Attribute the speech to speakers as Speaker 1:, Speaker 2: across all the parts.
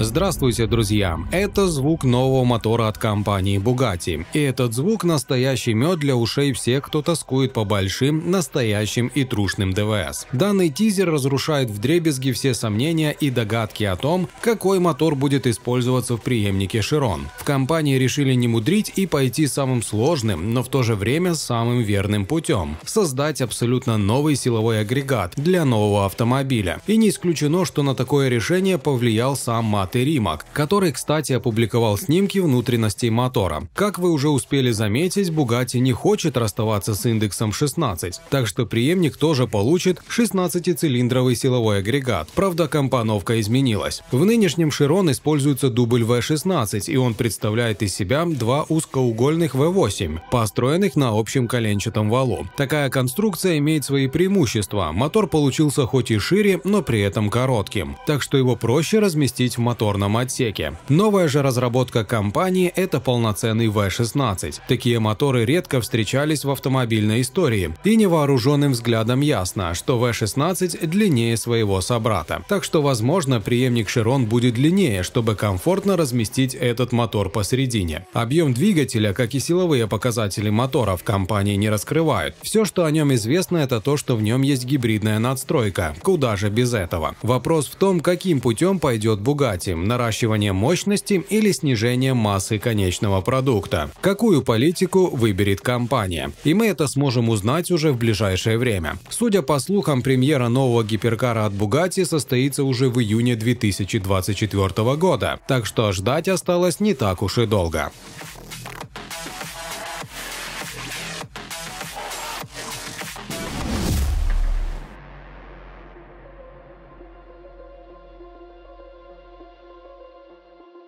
Speaker 1: Здравствуйте, друзья! Это звук нового мотора от компании Bugatti. И этот звук – настоящий мед для ушей всех, кто тоскует по большим, настоящим и трушным ДВС. Данный тизер разрушает вдребезги все сомнения и догадки о том, какой мотор будет использоваться в преемнике Chiron. В компании решили не мудрить и пойти самым сложным, но в то же время самым верным путем – создать абсолютно новый силовой агрегат для нового автомобиля. И не исключено, что на такое решение повлиял сам мотор Маты Римак, который, кстати, опубликовал снимки внутренностей мотора. Как вы уже успели заметить, Bugatti не хочет расставаться с индексом 16, так что преемник тоже получит 16-цилиндровый силовой агрегат. Правда, компоновка изменилась. В нынешнем Chiron используется дубль V16, и он представляет из себя два узкоугольных V8, построенных на общем коленчатом валу. Такая конструкция имеет свои преимущества. Мотор получился хоть и шире, но при этом коротким, так что его проще разместить в моторе моторном отсеке. Новая же разработка компании – это полноценный V16. Такие моторы редко встречались в автомобильной истории, и невооруженным взглядом ясно, что V16 длиннее своего собрата. Так что, возможно, преемник Широн будет длиннее, чтобы комфортно разместить этот мотор посередине. Объем двигателя, как и силовые показатели мотора, в компании не раскрывают. Все, что о нем известно, это то, что в нем есть гибридная надстройка. Куда же без этого? Вопрос в том, каким путем пойдет Bugatti развитием, наращиванием мощности или снижение массы конечного продукта. Какую политику выберет компания? И мы это сможем узнать уже в ближайшее время. Судя по слухам, премьера нового гиперкара от Bugatti состоится уже в июне 2024 года, так что ждать осталось не так уж и долго.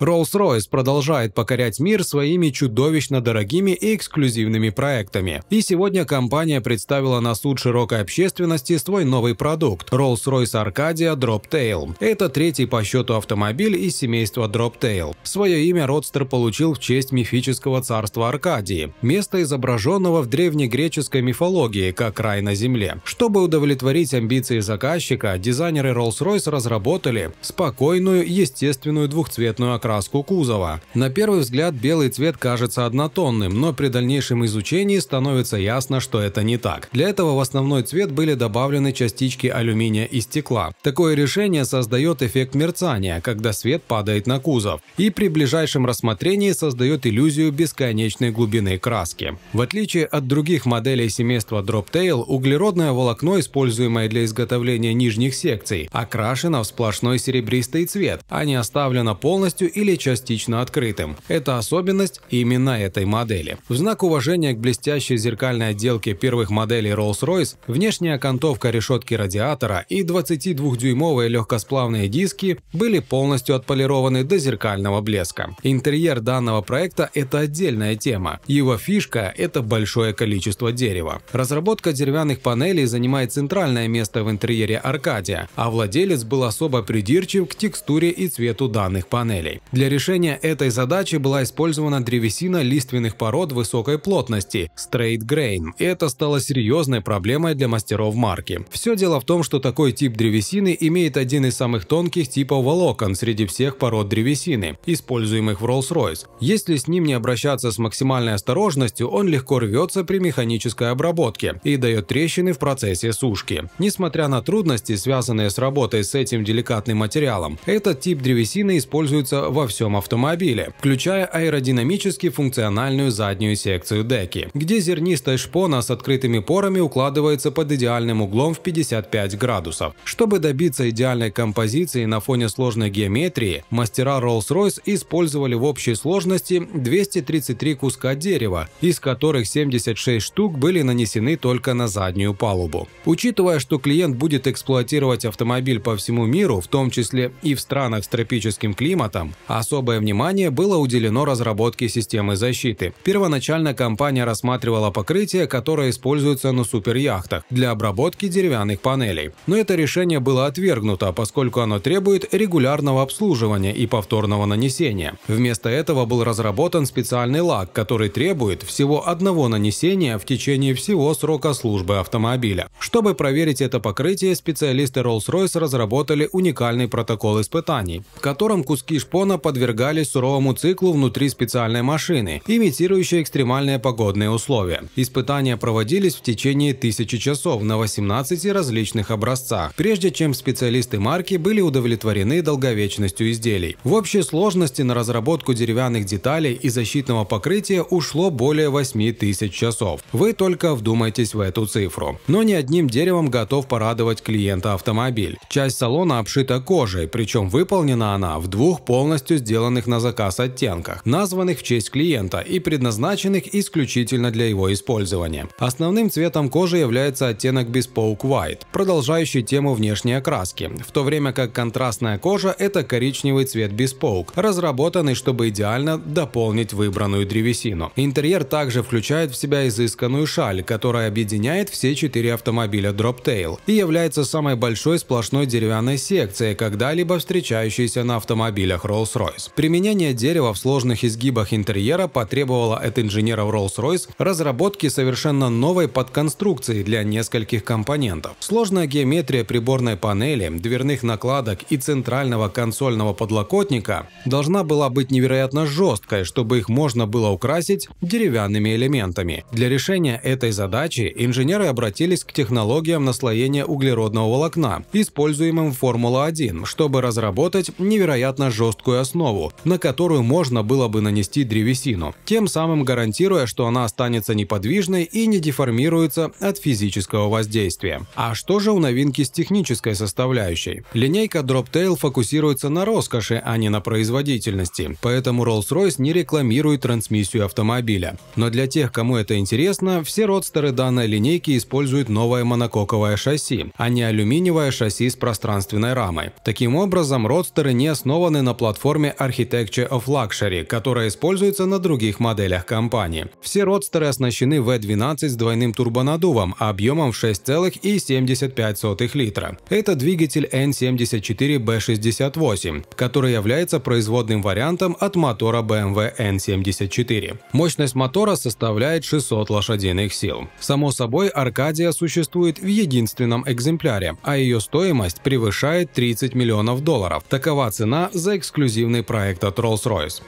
Speaker 1: Rolls-Royce продолжает покорять мир своими чудовищно дорогими и эксклюзивными проектами. И сегодня компания представила на суд широкой общественности свой новый продукт – Rolls-Royce Arcadia Droptail. Это третий по счету автомобиль из семейства Droptail. Свое имя Родстер получил в честь мифического царства Аркадии, места изображенного в древнегреческой мифологии как рай на земле. Чтобы удовлетворить амбиции заказчика, дизайнеры Rolls-Royce разработали спокойную, естественную двухцветную окраску кузова. На первый взгляд белый цвет кажется однотонным, но при дальнейшем изучении становится ясно, что это не так. Для этого в основной цвет были добавлены частички алюминия и стекла. Такое решение создает эффект мерцания, когда свет падает на кузов, и при ближайшем рассмотрении создает иллюзию бесконечной глубины краски. В отличие от других моделей семейства Droptail, углеродное волокно, используемое для изготовления нижних секций, окрашено в сплошной серебристый цвет, а не оставлено полностью или частично открытым. Это особенность именно этой модели. В знак уважения к блестящей зеркальной отделке первых моделей Rolls-Royce, внешняя окантовка решетки радиатора и 22-дюймовые легкосплавные диски были полностью отполированы до зеркального блеска. Интерьер данного проекта – это отдельная тема. Его фишка – это большое количество дерева. Разработка деревянных панелей занимает центральное место в интерьере Аркадия, а владелец был особо придирчив к текстуре и цвету данных панелей. Для решения этой задачи была использована древесина лиственных пород высокой плотности – straight grain. это стало серьезной проблемой для мастеров марки. Все дело в том, что такой тип древесины имеет один из самых тонких типов волокон среди всех пород древесины, используемых в Rolls-Royce. Если с ним не обращаться с максимальной осторожностью, он легко рвется при механической обработке и дает трещины в процессе сушки. Несмотря на трудности, связанные с работой с этим деликатным материалом, этот тип древесины используется во всем автомобиле, включая аэродинамически функциональную заднюю секцию деки, где зернистая шпона с открытыми порами укладывается под идеальным углом в 55 градусов. Чтобы добиться идеальной композиции на фоне сложной геометрии, мастера Rolls-Royce использовали в общей сложности 233 куска дерева, из которых 76 штук были нанесены только на заднюю палубу. Учитывая, что клиент будет эксплуатировать автомобиль по всему миру, в том числе и в странах с тропическим климатом, Особое внимание было уделено разработке системы защиты. Первоначально компания рассматривала покрытие, которое используется на суперяхтах для обработки деревянных панелей. Но это решение было отвергнуто, поскольку оно требует регулярного обслуживания и повторного нанесения. Вместо этого был разработан специальный лак, который требует всего одного нанесения в течение всего срока службы автомобиля. Чтобы проверить это покрытие, специалисты Rolls-Royce разработали уникальный протокол испытаний, в котором куски шпона судно подвергали суровому циклу внутри специальной машины, имитирующей экстремальные погодные условия. Испытания проводились в течение тысячи часов на 18 различных образцах, прежде чем специалисты марки были удовлетворены долговечностью изделий. В общей сложности на разработку деревянных деталей и защитного покрытия ушло более 8 тысяч часов. Вы только вдумайтесь в эту цифру. Но ни одним деревом готов порадовать клиента автомобиль. Часть салона обшита кожей, причем выполнена она в двух полностью полностью сделанных на заказ оттенках, названных в честь клиента и предназначенных исключительно для его использования. Основным цветом кожи является оттенок Bespoke White, продолжающий тему внешней окраски, в то время как контрастная кожа – это коричневый цвет Bespoke, разработанный, чтобы идеально дополнить выбранную древесину. Интерьер также включает в себя изысканную шаль, которая объединяет все четыре автомобиля Droptail и является самой большой сплошной деревянной секцией, когда-либо встречающейся на автомобилях Rolls Rolls-Royce. Применение дерева в сложных изгибах интерьера потребовало от инженеров Rolls-Royce разработки совершенно новой подконструкции для нескольких компонентов. Сложная геометрия приборной панели, дверных накладок и центрального консольного подлокотника должна была быть невероятно жесткой, чтобы их можно было украсить деревянными элементами. Для решения этой задачи инженеры обратились к технологиям наслоения углеродного волокна, используемым в Формула-1, чтобы разработать невероятно жесткую упругую основу, на которую можно было бы нанести древесину, тем самым гарантируя, что она останется неподвижной и не деформируется от физического воздействия. А что же у новинки с технической составляющей? Линейка Droptail фокусируется на роскоши, а не на производительности, поэтому Rolls-Royce не рекламирует трансмиссию автомобиля. Но для тех, кому это интересно, все родстеры данной линейки используют новое монококовое шасси, а не алюминиевое шасси с пространственной рамой. Таким образом, родстеры не основаны на платформе платформе Architecture of Luxury, которая используется на других моделях компании. Все родстеры оснащены V12 с двойным турбонаддувом объемом в 6,75 литра. Это двигатель N74B68, который является производным вариантом от мотора BMW N74. Эм Мощность мотора составляет 600 лошадиных сил. Само собой, Аркадия существует в единственном экземпляре, а ее стоимость превышает 30 миллионов долларов. Такова цена за эксклюзивный эксклюзивный проект от Rolls-Royce.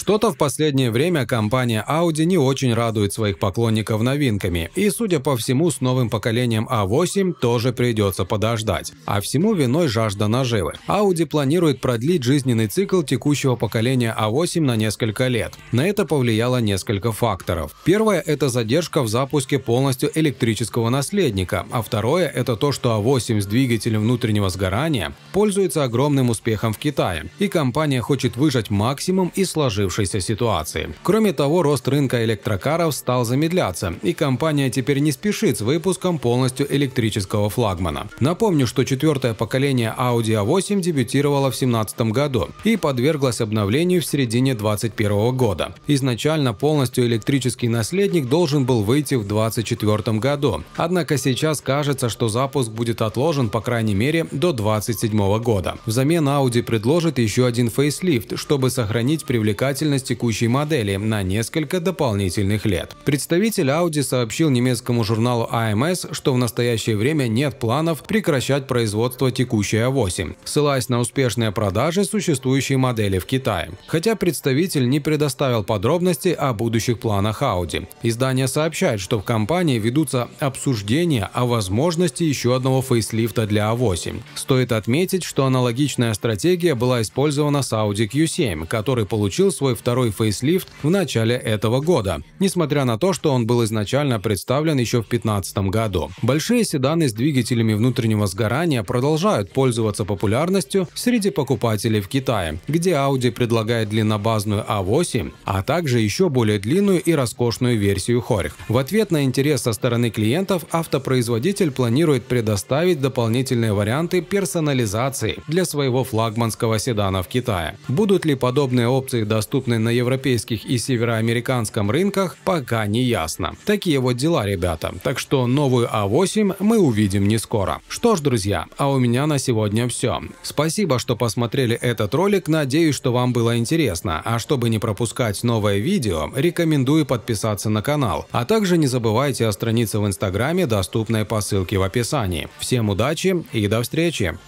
Speaker 1: Что-то в последнее время компания Audi не очень радует своих поклонников новинками, и, судя по всему, с новым поколением A8 а тоже придется подождать. А всему виной жажда наживы. Audi планирует продлить жизненный цикл текущего поколения A8 а на несколько лет. На это повлияло несколько факторов. Первое – это задержка в запуске полностью электрического наследника, а второе – это то, что A8 а с двигателем внутреннего сгорания пользуется огромным успехом в Китае, и компания хочет выжать максимум из сложившегося сложившейся ситуации. Кроме того, рост рынка электрокаров стал замедляться, и компания теперь не спешит с выпуском полностью электрического флагмана. Напомню, что четвертое поколение Audi A8 дебютировало в 2017 году и подверглось обновлению в середине 2021 года. Изначально полностью электрический наследник должен был выйти в 2024 году, однако сейчас кажется, что запуск будет отложен по крайней мере до 2027 года. Взамен Audi предложит еще один фейслифт, чтобы сохранить привлекательность последовательность текущей модели на несколько дополнительных лет. Представитель Audi сообщил немецкому журналу AMS, а что в настоящее время нет планов прекращать производство текущей A8, а ссылаясь на успешные продажи существующей модели в Китае. Хотя представитель не предоставил подробности о будущих планах Audi. Издание сообщает, что в компании ведутся обсуждения о возможности еще одного фейслифта для A8. А Стоит отметить, что аналогичная стратегия была использована с Audi Q7, который получил свой свой второй фейслифт в начале этого года, несмотря на то, что он был изначально представлен еще в 2015 году. Большие седаны с двигателями внутреннего сгорания продолжают пользоваться популярностью среди покупателей в Китае, где Audi предлагает длиннобазную A8, а, а также еще более длинную и роскошную версию Хорих. В ответ на интерес со стороны клиентов автопроизводитель планирует предоставить дополнительные варианты персонализации для своего флагманского седана в Китае. Будут ли подобные опции доступны доступны на европейских и североамериканском рынках, пока не ясно. Такие вот дела, ребята. Так что новую А8 мы увидим не скоро. Что ж, друзья, а у меня на сегодня все. Спасибо, что посмотрели этот ролик, надеюсь, что вам было интересно. А чтобы не пропускать новое видео, рекомендую подписаться на канал. А также не забывайте о странице в инстаграме, доступной по ссылке в описании. Всем удачи и до встречи!